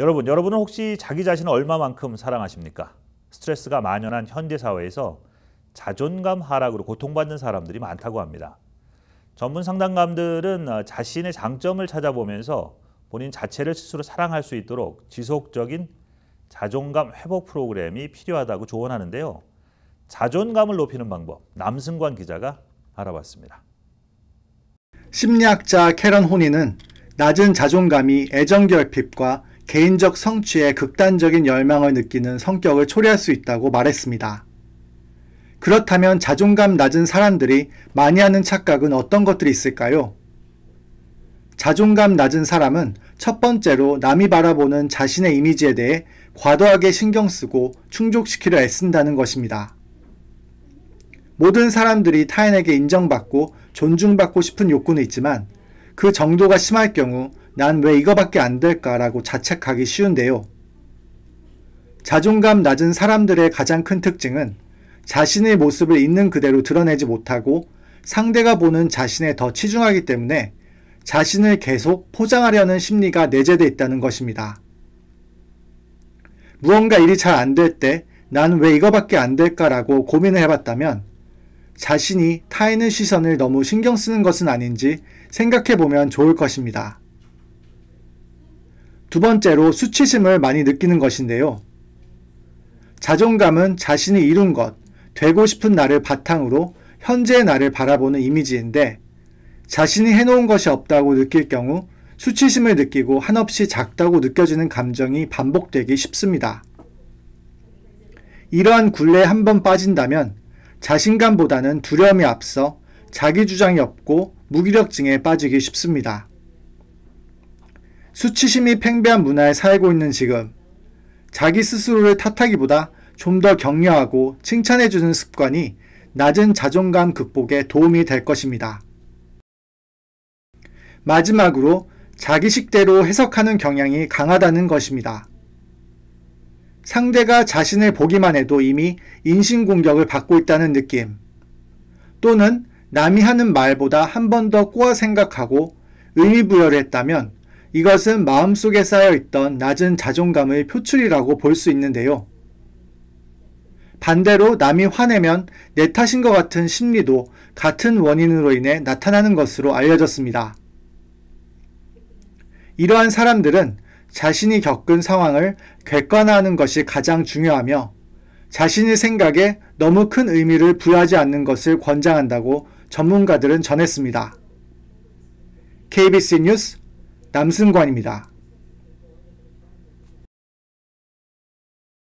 여러분, 여러분은 혹시 자기 자신을 얼마만큼 사랑하십니까? 스트레스가 만연한 현대 사회에서 자존감 하락으로 고통받는 사람들이 많다고 합니다. 전문 상담감들은 어, 자신의 장점을 찾아보면서 본인 자체를 스스로 사랑할 수 있도록 지속적인 자존감 회복 프로그램이 필요하다고 조언하는데요. 자존감을 높이는 방법, 남승관 기자가 알아봤습니다. 심리학자 캐런 혼니는 낮은 자존감이 애정결핍과 개인적 성취에 극단적인 열망을 느끼는 성격을 초래할 수 있다고 말했습니다. 그렇다면 자존감 낮은 사람들이 많이 하는 착각은 어떤 것들이 있을까요? 자존감 낮은 사람은 첫 번째로 남이 바라보는 자신의 이미지에 대해 과도하게 신경 쓰고 충족시키려 애쓴다는 것입니다. 모든 사람들이 타인에게 인정받고 존중받고 싶은 욕구는 있지만 그 정도가 심할 경우 난왜 이거밖에 안 될까라고 자책하기 쉬운데요. 자존감 낮은 사람들의 가장 큰 특징은 자신의 모습을 있는 그대로 드러내지 못하고 상대가 보는 자신에 더 치중하기 때문에 자신을 계속 포장하려는 심리가 내재되어 있다는 것입니다. 무언가 일이 잘 안 될 때 난 왜 이거밖에 안 될까라고 고민을 해봤다면 자신이 타인의 시선을 너무 신경 쓰는 것은 아닌지 생각해 보면 좋을 것입니다. 두 번째로 수치심을 많이 느끼는 것인데요. 자존감은 자신이 이룬 것, 되고 싶은 나를 바탕으로 현재의 나를 바라보는 이미지인데 자신이 해놓은 것이 없다고 느낄 경우 수치심을 느끼고 한없이 작다고 느껴지는 감정이 반복되기 쉽습니다. 이러한 굴레에 한 번 빠진다면 자신감보다는 두려움이 앞서 자기 주장이 없고 무기력증에 빠지기 쉽습니다. 수치심이 팽배한 문화에 살고 있는 지금 자기 스스로를 탓하기보다 좀 더 격려하고 칭찬해주는 습관이 낮은 자존감 극복에 도움이 될 것입니다. 마지막으로 자기식대로 해석하는 경향이 강하다는 것입니다. 상대가 자신을 보기만 해도 이미 인신공격을 받고 있다는 느낌 또는 남이 하는 말보다 한 번 더 꼬아 생각하고 의미부여를 했다면 이것은 마음속에 쌓여있던 낮은 자존감의 표출이라고 볼 수 있는데요. 반대로 남이 화내면 내 탓인 것 같은 심리도 같은 원인으로 인해 나타나는 것으로 알려졌습니다. 이러한 사람들은 자신이 겪은 상황을 객관화하는 것이 가장 중요하며 자신의 생각에 너무 큰 의미를 부여하지 않는 것을 권장한다고 전문가들은 전했습니다. KBC 뉴스 남승관입니다.